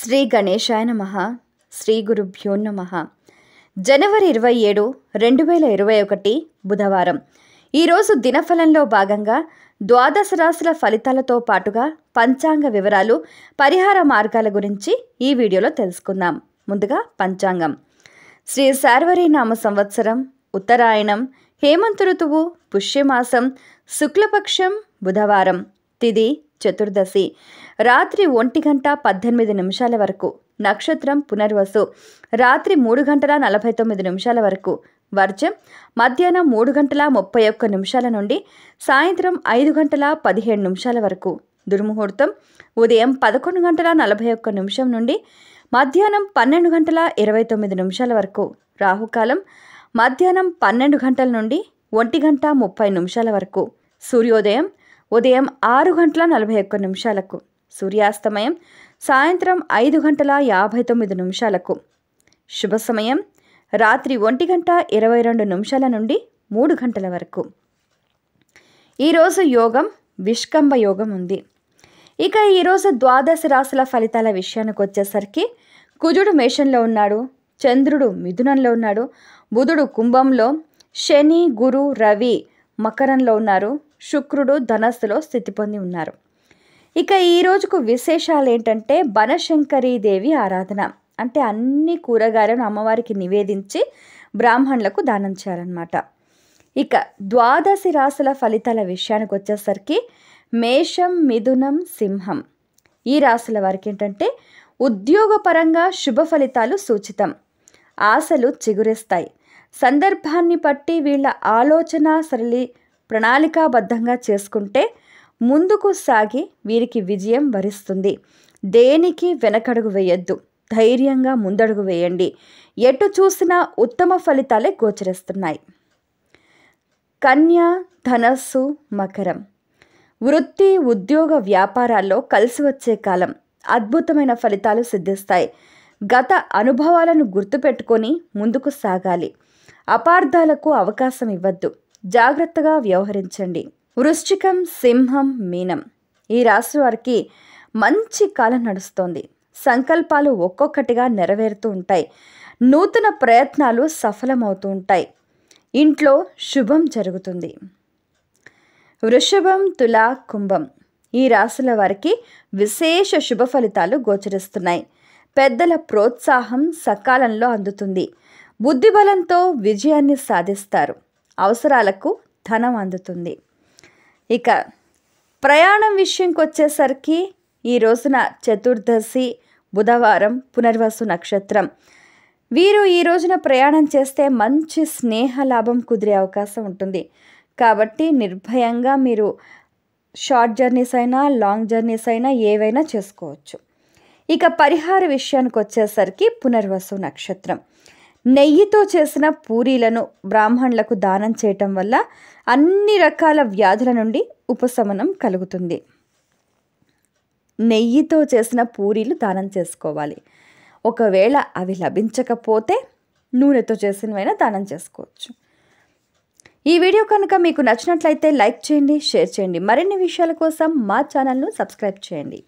శ్రీ గణేశాయ నమ శ్రీ గురుభ్యో నమ జనవరి ఇరవై ఏడు రెండు వేల ఇరవై ఒకటి బుధవారం ఈరోజు దినఫలంలో భాగంగా ద్వాదశ రాశుల ఫలితాలతో పాటుగా పంచాంగ వివరాలు పరిహార మార్గాల గురించి ఈ వీడియోలో తెలుసుకుందాం ముందుగా పంచాంగం శ్రీ సార్వరీనామ సంవత్సరం ఉత్తరాయణం హేమంత ఋతువు పుష్యమాసం శుక్లపక్షం బుధవారం తిది చతుర్దశి రాత్రి ఒంటి గంట పద్దెనిమిది నిమిషాల వరకు నక్షత్రం పునర్వసు రాత్రి మూడు గంటల నలభై తొమ్మిది నిమిషాల వరకు వర్జం మధ్యాహ్నం మూడు గంటల ముప్పై ఒక్క నిమిషాల నుండి సాయంత్రం ఐదు గంటల పదిహేడు నిమిషాల వరకు దుర్ముహూర్తం ఉదయం పదకొండు గంటల నలభై ఒక్క నిమిషం నుండి మధ్యాహ్నం పన్నెండు గంటల ఇరవై తొమ్మిది నిమిషాల వరకు రాహుకాలం మధ్యాహ్నం పన్నెండు గంటల నుండి ఒంటి గంట ముప్పై నిమిషాల వరకు సూర్యోదయం ఉదయం ఆరు గంటల నలభై ఒక్క నిమిషాలకు సూర్యాస్తమయం సాయంత్రం ఐదు గంటల యాభై తొమ్మిది నిమిషాలకు శుభ సమయం రాత్రి ఒంటి గంట ఇరవై రెండు నిమిషాల నుండి మూడు గంటల వరకు ఈరోజు యోగం విష్కంబ యోగం ఉంది ఇక ఈరోజు ద్వాదశ రాశుల ఫలితాల విషయానికి వచ్చేసరికి కుజుడు మేషంలో ఉన్నాడు చంద్రుడు మిథునంలో ఉన్నాడు బుధుడు కుంభంలో శని గురు రవి మకరంలో ఉన్నారు శుక్రుడు ధనస్సులో స్థితి పొంది ఉన్నారు ఇక ఈ రోజుకు విశేషాలు ఏంటంటే దేవి ఆరాధన అంటే అన్ని కూరగాయలను అమ్మవారికి నివేదించి బ్రాహ్మణులకు దానం చేయాలన్నమాట ఇక ద్వాదశి రాసుల ఫలితాల విషయానికి వచ్చేసరికి మేషం మిథునం సింహం ఈ రాసుల వారికి ఏంటంటే ఉద్యోగపరంగా శుభ ఫలితాలు సూచితం ఆశలు చిగురేస్తాయి సందర్భాన్ని బట్టి వీళ్ళ ఆలోచన సరళి ప్రణాళికాబద్ధంగా చేసుకుంటే ముందుకు సాగి వీరికి విజయం వరిస్తుంది దేనికి వెనకడుగు వేయొద్దు ధైర్యంగా ముందడుగు వేయండి ఎటు చూసినా ఉత్తమ ఫలితాలే గోచరిస్తున్నాయి కన్య ధనస్సు మకరం వృత్తి ఉద్యోగ వ్యాపారాల్లో కలిసి వచ్చే కాలం అద్భుతమైన ఫలితాలు సిద్ధిస్తాయి గత అనుభవాలను గుర్తుపెట్టుకొని ముందుకు సాగాలి అపార్థాలకు అవకాశం ఇవ్వద్దు జాగ్రత్తగా వ్యవహరించండి వృశ్చికం సింహం మీనం ఈ రాశి వారికి మంచి కాలం నడుస్తోంది సంకల్పాలు ఒక్కొక్కటిగా నెరవేరుతూ ఉంటాయి నూతన ప్రయత్నాలు సఫలమవుతూ ఉంటాయి ఇంట్లో శుభం జరుగుతుంది వృషభం తుల కుంభం ఈ రాశుల వారికి విశేష శుభ ఫలితాలు గోచరిస్తున్నాయి పెద్దల ప్రోత్సాహం సకాలంలో అందుతుంది బుద్ధిబలంతో విజయాన్ని సాధిస్తారు అవసరాలకు ధనం అందుతుంది ఇక ప్రయాణం విషయంకి వచ్చేసరికి ఈ రోజున చతుర్దశి బుధవారం పునర్వసు నక్షత్రం వీరు ఈ రోజున ప్రయాణం చేస్తే మంచి స్నేహ లాభం కుదిరే అవకాశం ఉంటుంది కాబట్టి నిర్భయంగా మీరు షార్ట్ జర్నీస్ అయినా లాంగ్ జర్నీస్ అయినా ఏవైనా చేసుకోవచ్చు ఇక పరిహార విషయానికి వచ్చేసరికి పునర్వసు నక్షత్రం నెయ్యితో చేసిన పూరీలను బ్రాహ్మణులకు దానం చేయటం వల్ల అన్ని రకాల వ్యాధుల నుండి ఉపశమనం కలుగుతుంది నెయ్యితో చేసిన పూరీలు దానం చేసుకోవాలి ఒకవేళ అవి లభించకపోతే నూనెతో చేసినవైనా దానం చేసుకోవచ్చు ఈ వీడియో కనుక మీకు నచ్చినట్లయితే లైక్ చేయండి షేర్ చేయండి మరిన్ని విషయాల కోసం మా ఛానల్ను సబ్స్క్రైబ్ చేయండి